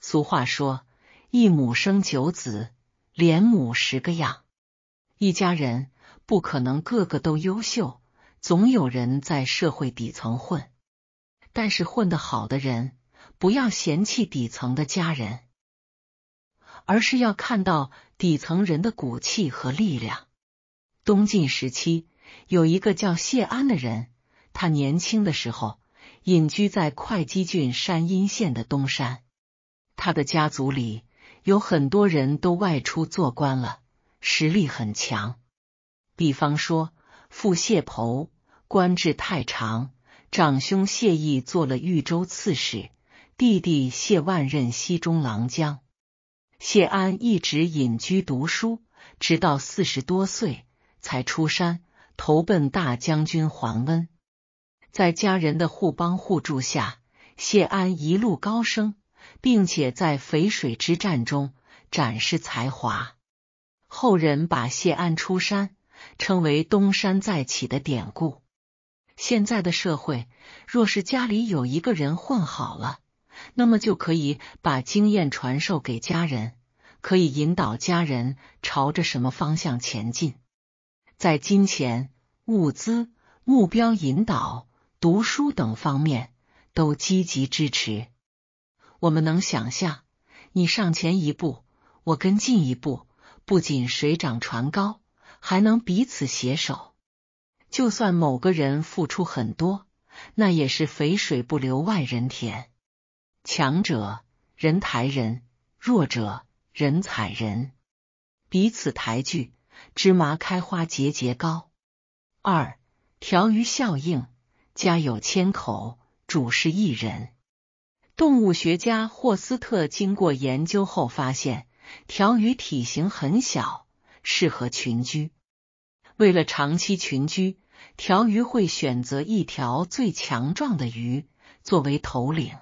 俗话说：“一母生九子，连母十个样。”一家人不可能个个都优秀，总有人在社会底层混。但是混得好的人。不要嫌弃底层的家人，而是要看到底层人的骨气和力量。东晋时期有一个叫谢安的人，他年轻的时候隐居在会稽郡山阴县的东山。他的家族里有很多人都外出做官了，实力很强。比方说，父谢侯官至太常，长兄谢毅做了豫州刺史。弟弟谢万任西中郎将，谢安一直隐居读书，直到四十多岁才出山投奔大将军桓温。在家人的互帮互助下，谢安一路高升，并且在淝水之战中展示才华。后人把谢安出山称为“东山再起”的典故。现在的社会，若是家里有一个人混好了，那么就可以把经验传授给家人，可以引导家人朝着什么方向前进，在金钱、物资、目标引导、读书等方面都积极支持。我们能想象，你上前一步，我跟进一步，不仅水涨船高，还能彼此携手。就算某个人付出很多，那也是肥水不流外人田。强者人抬人，弱者人踩人，彼此抬举，芝麻开花节节高。二条鱼效应：家有千口，主事一人。动物学家霍斯特经过研究后发现，条鱼体型很小，适合群居。为了长期群居，条鱼会选择一条最强壮的鱼作为头领。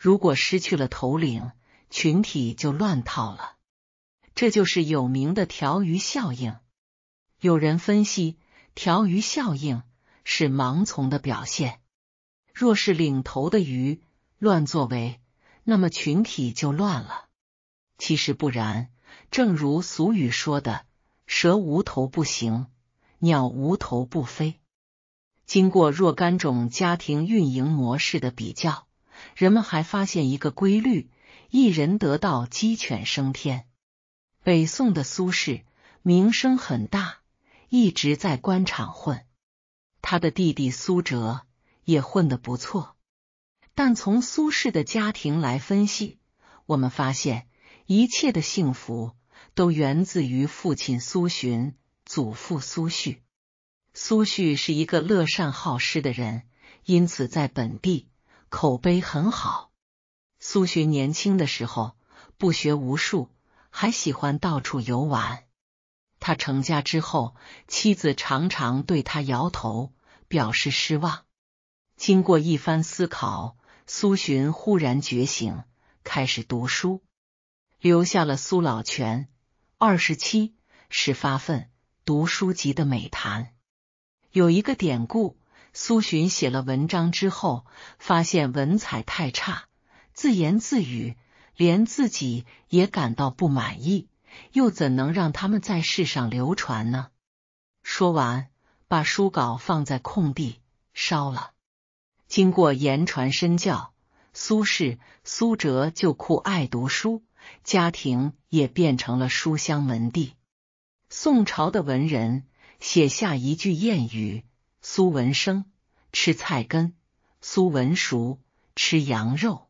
如果失去了头领，群体就乱套了。这就是有名的条鱼效应。有人分析，条鱼效应是盲从的表现。若是领头的鱼乱作为，那么群体就乱了。其实不然，正如俗语说的：“蛇无头不行，鸟无头不飞。”经过若干种家庭运营模式的比较。人们还发现一个规律：一人得道，鸡犬升天。北宋的苏轼名声很大，一直在官场混。他的弟弟苏辙也混得不错。但从苏轼的家庭来分析，我们发现一切的幸福都源自于父亲苏洵、祖父苏洵。苏洵是一个乐善好施的人，因此在本地。口碑很好。苏洵年轻的时候不学无术，还喜欢到处游玩。他成家之后，妻子常常对他摇头，表示失望。经过一番思考，苏洵忽然觉醒，开始读书，留下了“苏老泉二十七始发愤读书籍”的美谈。有一个典故。苏洵写了文章之后，发现文采太差，自言自语，连自己也感到不满意，又怎能让他们在世上流传呢？说完，把书稿放在空地烧了。经过言传身教，苏轼、苏辙就酷爱读书，家庭也变成了书香门第。宋朝的文人写下一句谚语。苏文生吃菜根，苏文熟吃羊肉。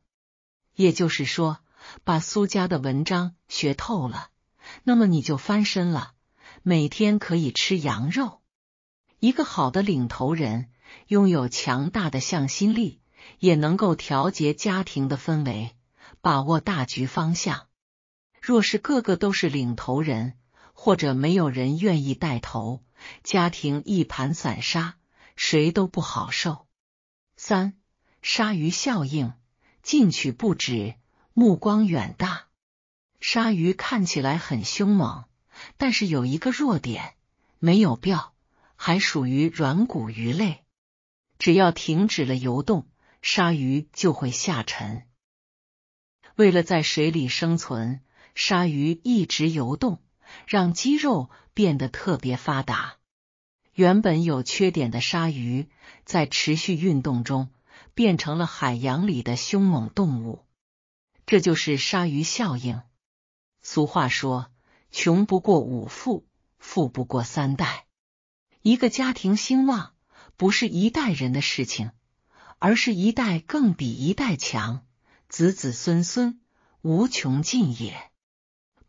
也就是说，把苏家的文章学透了，那么你就翻身了，每天可以吃羊肉。一个好的领头人，拥有强大的向心力，也能够调节家庭的氛围，把握大局方向。若是个个都是领头人，或者没有人愿意带头，家庭一盘散沙。谁都不好受。三，鲨鱼效应，进取不止，目光远大。鲨鱼看起来很凶猛，但是有一个弱点，没有鳔，还属于软骨鱼类。只要停止了游动，鲨鱼就会下沉。为了在水里生存，鲨鱼一直游动，让肌肉变得特别发达。原本有缺点的鲨鱼，在持续运动中变成了海洋里的凶猛动物。这就是鲨鱼效应。俗话说：“穷不过五富，富不过三代。”一个家庭兴旺，不是一代人的事情，而是一代更比一代强，子子孙孙无穷尽也。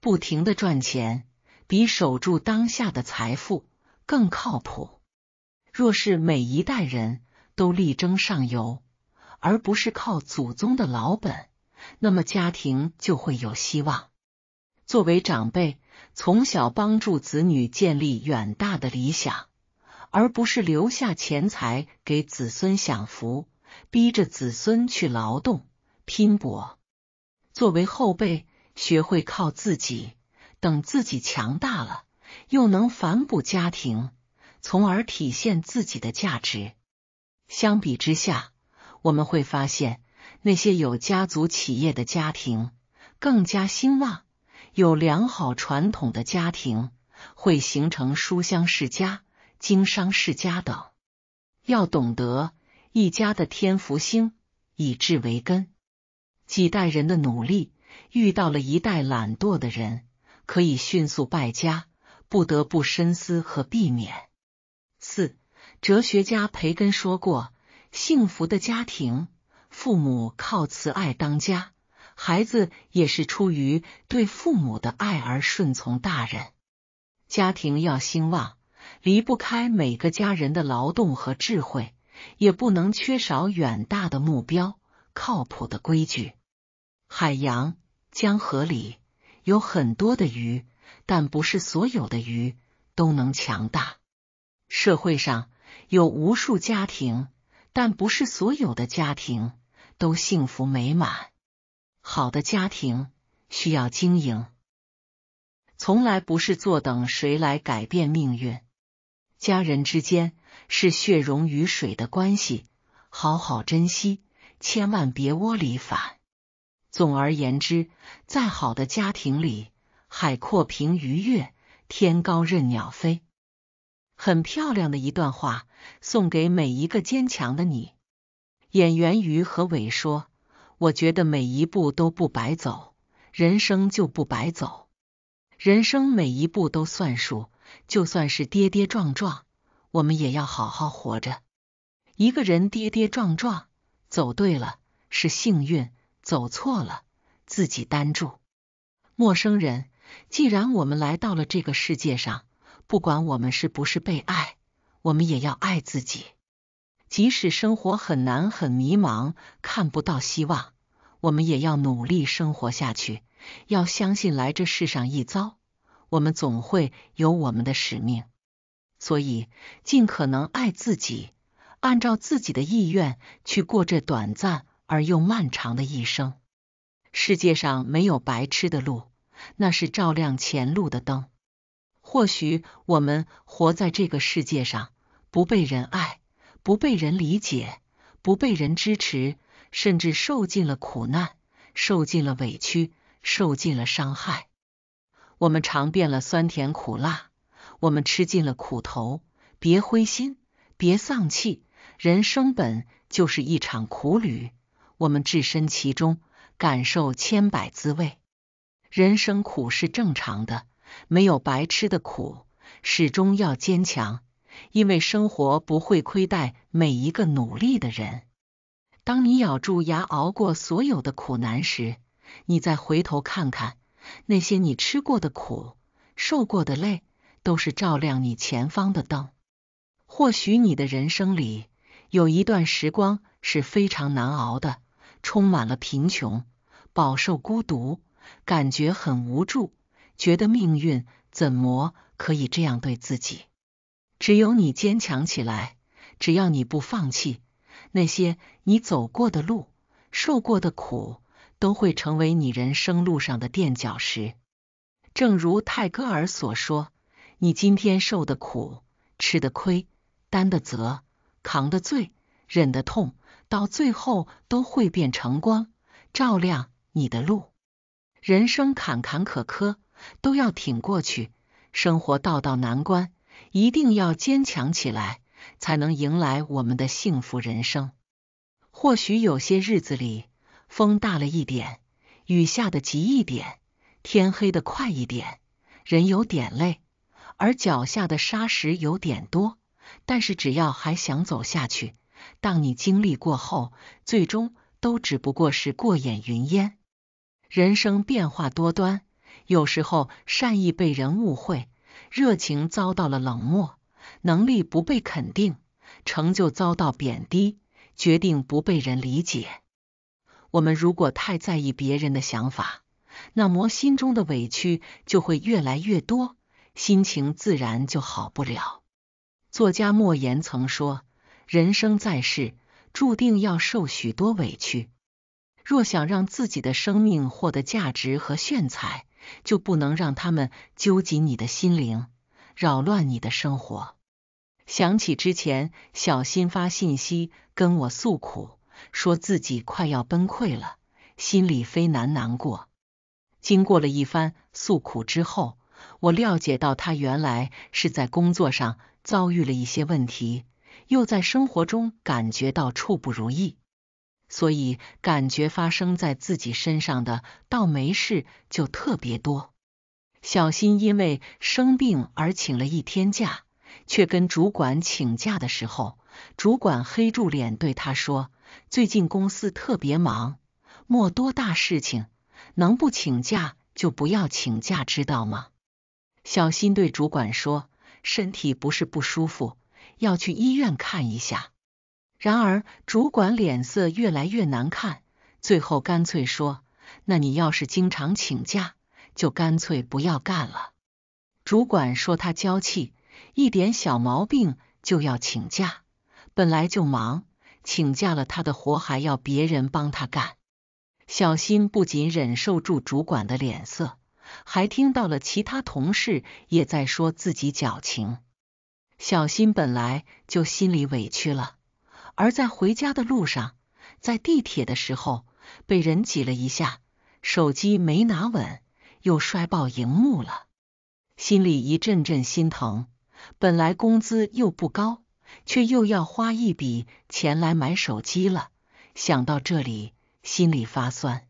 不停的赚钱，比守住当下的财富。更靠谱。若是每一代人都力争上游，而不是靠祖宗的老本，那么家庭就会有希望。作为长辈，从小帮助子女建立远大的理想，而不是留下钱财给子孙享福，逼着子孙去劳动拼搏。作为后辈，学会靠自己，等自己强大了。又能反哺家庭，从而体现自己的价值。相比之下，我们会发现那些有家族企业的家庭更加兴旺。有良好传统的家庭会形成书香世家、经商世家等。要懂得一家的天福星，以智为根，几代人的努力遇到了一代懒惰的人，可以迅速败家。不得不深思和避免。四哲学家培根说过：“幸福的家庭，父母靠慈爱当家，孩子也是出于对父母的爱而顺从大人。家庭要兴旺，离不开每个家人的劳动和智慧，也不能缺少远大的目标、靠谱的规矩。”海洋、江河里有很多的鱼。但不是所有的鱼都能强大。社会上有无数家庭，但不是所有的家庭都幸福美满。好的家庭需要经营，从来不是坐等谁来改变命运。家人之间是血溶于水的关系，好好珍惜，千万别窝里反。总而言之，再好的家庭里。海阔凭鱼跃，天高任鸟飞。很漂亮的一段话，送给每一个坚强的你。演员于和伟说：“我觉得每一步都不白走，人生就不白走，人生每一步都算数。就算是跌跌撞撞，我们也要好好活着。一个人跌跌撞撞走对了是幸运，走错了自己担住。陌生人。”既然我们来到了这个世界上，不管我们是不是被爱，我们也要爱自己。即使生活很难、很迷茫、看不到希望，我们也要努力生活下去。要相信来这世上一遭，我们总会有我们的使命。所以，尽可能爱自己，按照自己的意愿去过这短暂而又漫长的一生。世界上没有白吃的路。那是照亮前路的灯。或许我们活在这个世界上，不被人爱，不被人理解，不被人支持，甚至受尽了苦难，受尽了委屈，受尽了伤害。我们尝遍了酸甜苦辣，我们吃尽了苦头。别灰心，别丧气，人生本就是一场苦旅，我们置身其中，感受千百滋味。人生苦是正常的，没有白吃的苦，始终要坚强，因为生活不会亏待每一个努力的人。当你咬住牙熬过所有的苦难时，你再回头看看，那些你吃过的苦、受过的累，都是照亮你前方的灯。或许你的人生里有一段时光是非常难熬的，充满了贫穷，饱受孤独。感觉很无助，觉得命运怎么可以这样对自己？只有你坚强起来，只要你不放弃，那些你走过的路、受过的苦，都会成为你人生路上的垫脚石。正如泰戈尔所说：“你今天受的苦、吃的亏、担的责、扛的罪、忍的痛，到最后都会变成光，照亮你的路。”人生坎坎坷坷都要挺过去，生活道道难关一定要坚强起来，才能迎来我们的幸福人生。或许有些日子里，风大了一点，雨下的急一点，天黑的快一点，人有点累，而脚下的沙石有点多。但是只要还想走下去，当你经历过后，最终都只不过是过眼云烟。人生变化多端，有时候善意被人误会，热情遭到了冷漠，能力不被肯定，成就遭到贬低，决定不被人理解。我们如果太在意别人的想法，那么心中的委屈就会越来越多，心情自然就好不了。作家莫言曾说：“人生在世，注定要受许多委屈。”若想让自己的生命获得价值和炫彩，就不能让他们纠集你的心灵，扰乱你的生活。想起之前小新发信息跟我诉苦，说自己快要崩溃了，心里非难难过。经过了一番诉苦之后，我了解到他原来是在工作上遭遇了一些问题，又在生活中感觉到处不如意。所以感觉发生在自己身上的倒没事就特别多。小新因为生病而请了一天假，却跟主管请假的时候，主管黑住脸对他说：“最近公司特别忙，莫多大事情，能不请假就不要请假，知道吗？”小新对主管说：“身体不是不舒服，要去医院看一下。”然而，主管脸色越来越难看，最后干脆说：“那你要是经常请假，就干脆不要干了。”主管说他娇气，一点小毛病就要请假，本来就忙，请假了他的活还要别人帮他干。小新不仅忍受住主管的脸色，还听到了其他同事也在说自己矫情。小新本来就心里委屈了。而在回家的路上，在地铁的时候被人挤了一下，手机没拿稳，又摔爆荧幕了，心里一阵阵心疼。本来工资又不高，却又要花一笔钱来买手机了。想到这里，心里发酸，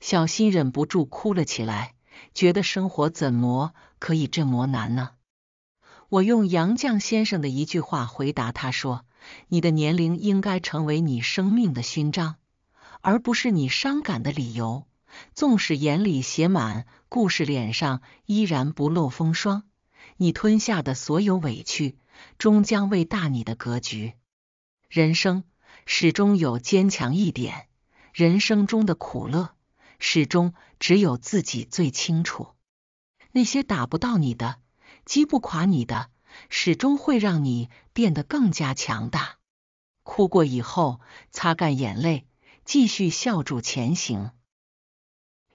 小新忍不住哭了起来，觉得生活怎么可以这么难呢？我用杨绛先生的一句话回答他说。你的年龄应该成为你生命的勋章，而不是你伤感的理由。纵使眼里写满故事，脸上依然不露风霜。你吞下的所有委屈，终将为大你的格局。人生始终有坚强一点。人生中的苦乐，始终只有自己最清楚。那些打不到你的，击不垮你的。始终会让你变得更加强大。哭过以后，擦干眼泪，继续笑住前行。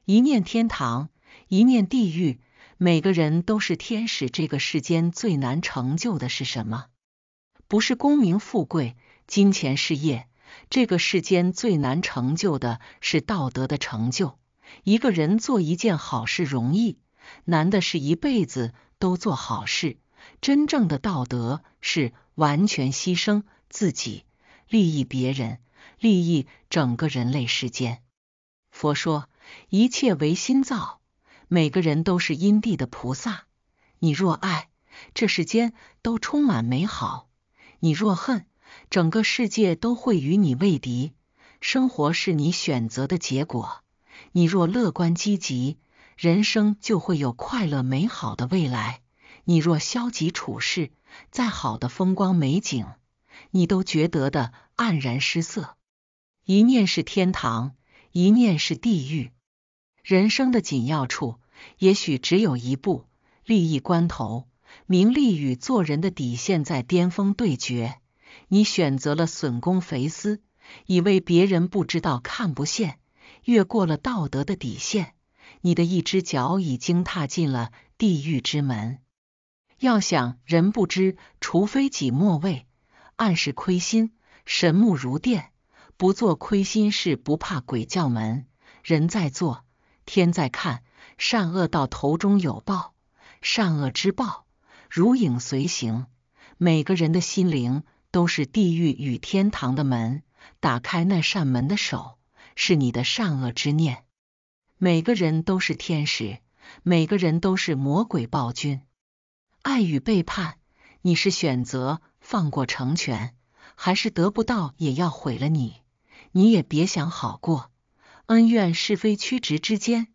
一念天堂，一念地狱。每个人都是天使。这个世间最难成就的是什么？不是功名富贵、金钱事业。这个世间最难成就的是道德的成就。一个人做一件好事容易，难的是一辈子都做好事。真正的道德是完全牺牲自己，利益别人，利益整个人类世间。佛说，一切唯心造，每个人都是因地的菩萨。你若爱，这世间都充满美好；你若恨，整个世界都会与你为敌。生活是你选择的结果。你若乐观积极，人生就会有快乐美好的未来。你若消极处事，再好的风光美景，你都觉得的黯然失色。一念是天堂，一念是地狱。人生的紧要处，也许只有一步。利益关头，名利与做人的底线在巅峰对决。你选择了损公肥私，以为别人不知道、看不见，越过了道德的底线，你的一只脚已经踏进了地狱之门。要想人不知，除非己莫为。暗示亏心，神目如电。不做亏心事，不怕鬼叫门。人在做，天在看。善恶到头终有报，善恶之报如影随形。每个人的心灵都是地狱与天堂的门，打开那扇门的手是你的善恶之念。每个人都是天使，每个人都是魔鬼暴君。爱与背叛，你是选择放过成全，还是得不到也要毁了你？你也别想好过。恩怨是非曲直之间，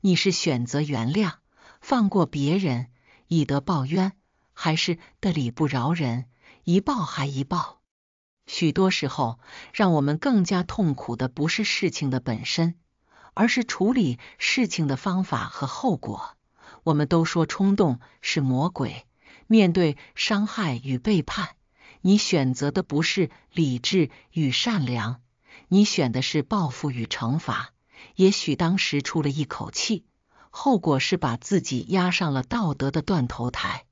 你是选择原谅放过别人，以德报怨，还是得理不饶人，一报还一报？许多时候，让我们更加痛苦的不是事情的本身，而是处理事情的方法和后果。我们都说冲动是魔鬼。面对伤害与背叛，你选择的不是理智与善良，你选的是报复与惩罚。也许当时出了一口气，后果是把自己压上了道德的断头台。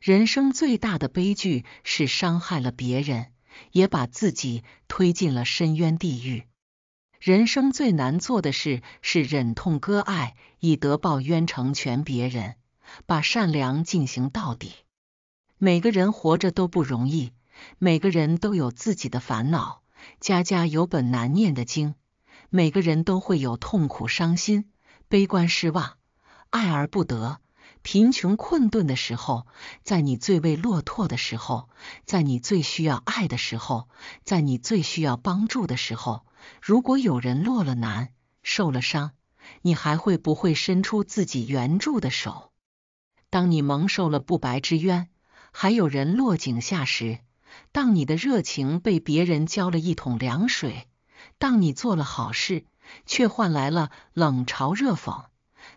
人生最大的悲剧是伤害了别人，也把自己推进了深渊地狱。人生最难做的事是忍痛割爱，以德报怨，成全别人，把善良进行到底。每个人活着都不容易，每个人都有自己的烦恼，家家有本难念的经。每个人都会有痛苦、伤心、悲观、失望、爱而不得。贫穷困顿的时候，在你最为落拓的时候，在你最需要爱的时候，在你最需要帮助的时候，如果有人落了难、受了伤，你还会不会伸出自己援助的手？当你蒙受了不白之冤，还有人落井下石；当你的热情被别人浇了一桶凉水；当你做了好事，却换来了冷嘲热讽。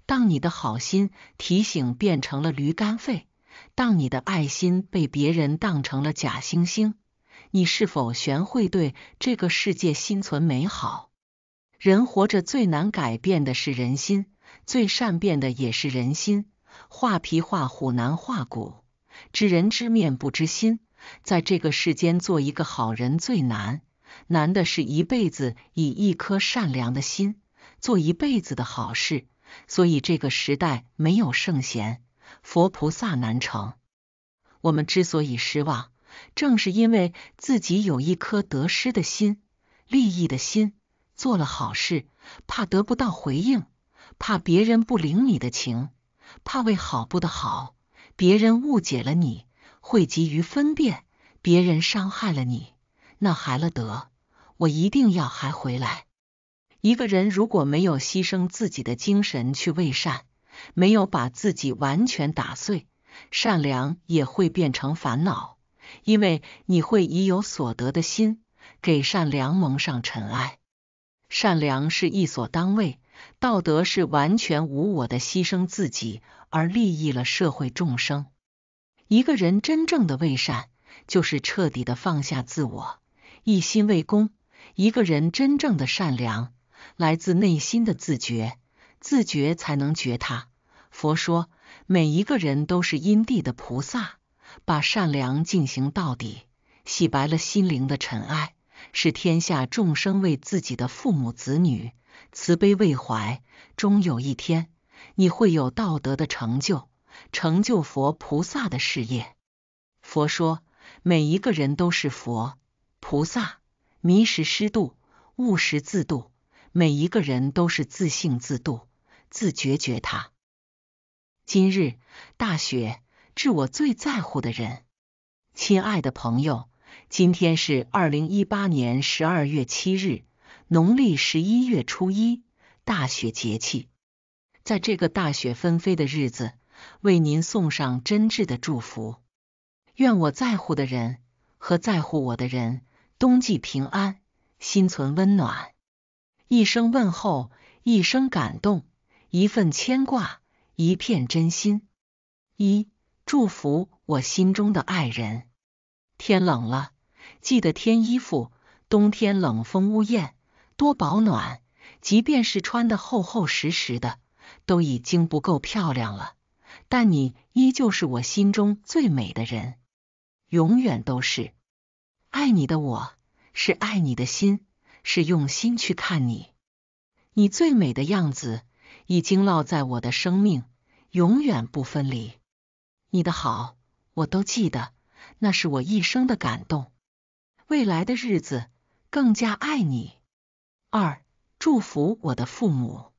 当你的好心提醒变成了驴肝肺，当你的爱心被别人当成了假惺惺，你是否学会对这个世界心存美好？人活着最难改变的是人心，最善变的也是人心。画皮画虎难画骨，知人知面不知心。在这个世间，做一个好人最难，难的是一辈子以一颗善良的心做一辈子的好事。所以这个时代没有圣贤，佛菩萨难成。我们之所以失望，正是因为自己有一颗得失的心、利益的心，做了好事，怕得不到回应，怕别人不领你的情，怕为好不得好，别人误解了你，会急于分辨，别人伤害了你，那还了得？我一定要还回来。一个人如果没有牺牲自己的精神去为善，没有把自己完全打碎，善良也会变成烦恼，因为你会以有所得的心给善良蒙上尘埃。善良是一所单位，道德是完全无我的牺牲自己而利益了社会众生。一个人真正的为善，就是彻底的放下自我，一心为公。一个人真正的善良。来自内心的自觉，自觉才能觉他。佛说，每一个人都是因地的菩萨，把善良进行到底，洗白了心灵的尘埃，使天下众生为自己的父母子女慈悲为怀。终有一天，你会有道德的成就，成就佛菩萨的事业。佛说，每一个人都是佛菩萨，迷时失度，悟时自度。每一个人都是自性自度，自觉觉他。今日大雪，致我最在乎的人，亲爱的朋友。今天是二零一八年十二月七日，农历十一月初一，大雪节气。在这个大雪纷飞的日子，为您送上真挚的祝福。愿我在乎的人和在乎我的人，冬季平安，心存温暖。一声问候，一声感动，一份牵挂，一片真心，一祝福我心中的爱人。天冷了，记得添衣服。冬天冷风呜咽，多保暖。即便是穿的厚厚实实的，都已经不够漂亮了，但你依旧是我心中最美的人，永远都是。爱你的我是爱你的心。是用心去看你，你最美的样子已经烙在我的生命，永远不分离。你的好我都记得，那是我一生的感动。未来的日子更加爱你。二，祝福我的父母，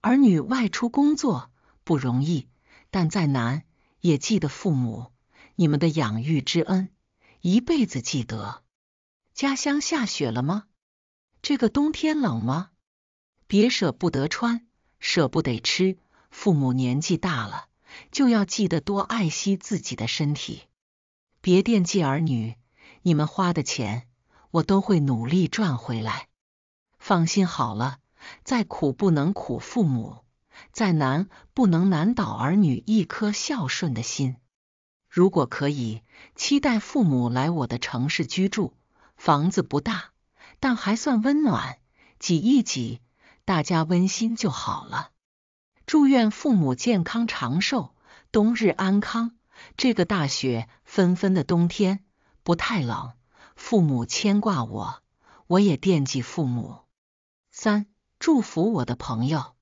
儿女外出工作不容易，但再难也记得父母，你们的养育之恩一辈子记得。家乡下雪了吗？这个冬天冷吗？别舍不得穿，舍不得吃。父母年纪大了，就要记得多爱惜自己的身体，别惦记儿女。你们花的钱，我都会努力赚回来。放心好了，再苦不能苦父母，再难不能难倒儿女一颗孝顺的心。如果可以，期待父母来我的城市居住。房子不大。但还算温暖，挤一挤，大家温馨就好了。祝愿父母健康长寿，冬日安康。这个大雪纷纷的冬天不太冷，父母牵挂我，我也惦记父母。三祝福我的朋友，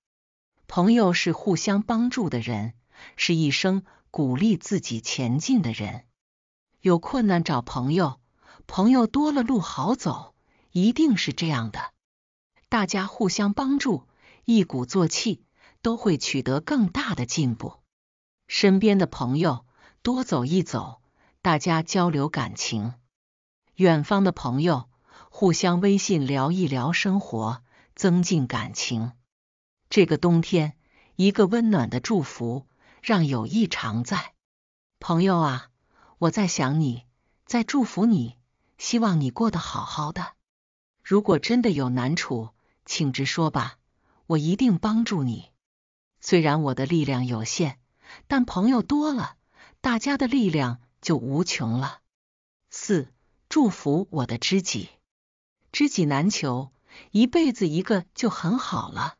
朋友是互相帮助的人，是一生鼓励自己前进的人。有困难找朋友，朋友多了路好走。一定是这样的，大家互相帮助，一鼓作气，都会取得更大的进步。身边的朋友多走一走，大家交流感情；远方的朋友互相微信聊一聊生活，增进感情。这个冬天，一个温暖的祝福，让友谊常在。朋友啊，我在想你，在祝福你，希望你过得好好的。如果真的有难处，请直说吧，我一定帮助你。虽然我的力量有限，但朋友多了，大家的力量就无穷了。四，祝福我的知己，知己难求，一辈子一个就很好了。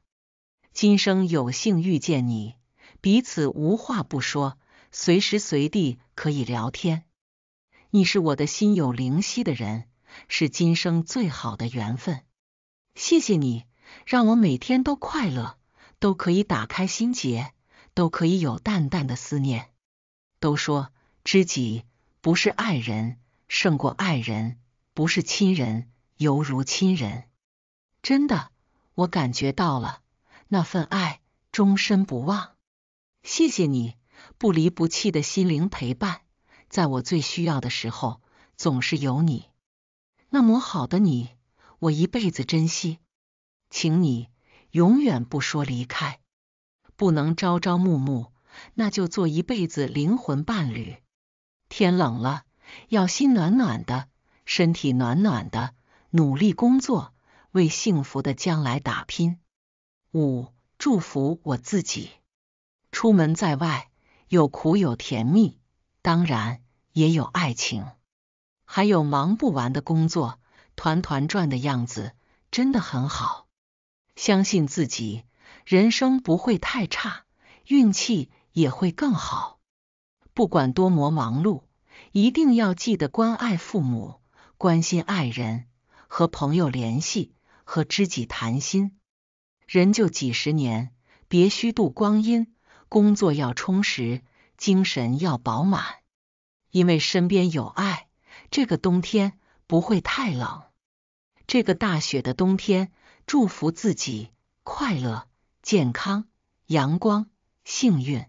今生有幸遇见你，彼此无话不说，随时随地可以聊天。你是我的心有灵犀的人。是今生最好的缘分，谢谢你让我每天都快乐，都可以打开心结，都可以有淡淡的思念。都说知己不是爱人，胜过爱人不是亲人，犹如亲人。真的，我感觉到了那份爱，终身不忘。谢谢你不离不弃的心灵陪伴，在我最需要的时候，总是有你。那么好的你，我一辈子珍惜，请你永远不说离开，不能朝朝暮暮，那就做一辈子灵魂伴侣。天冷了，要心暖暖的，身体暖暖的，努力工作，为幸福的将来打拼。五，祝福我自己。出门在外，有苦有甜蜜，当然也有爱情。还有忙不完的工作，团团转的样子真的很好。相信自己，人生不会太差，运气也会更好。不管多么忙碌，一定要记得关爱父母，关心爱人，和朋友联系，和知己谈心。人就几十年，别虚度光阴。工作要充实，精神要饱满，因为身边有爱。这个冬天不会太冷，这个大雪的冬天，祝福自己快乐、健康、阳光、幸运。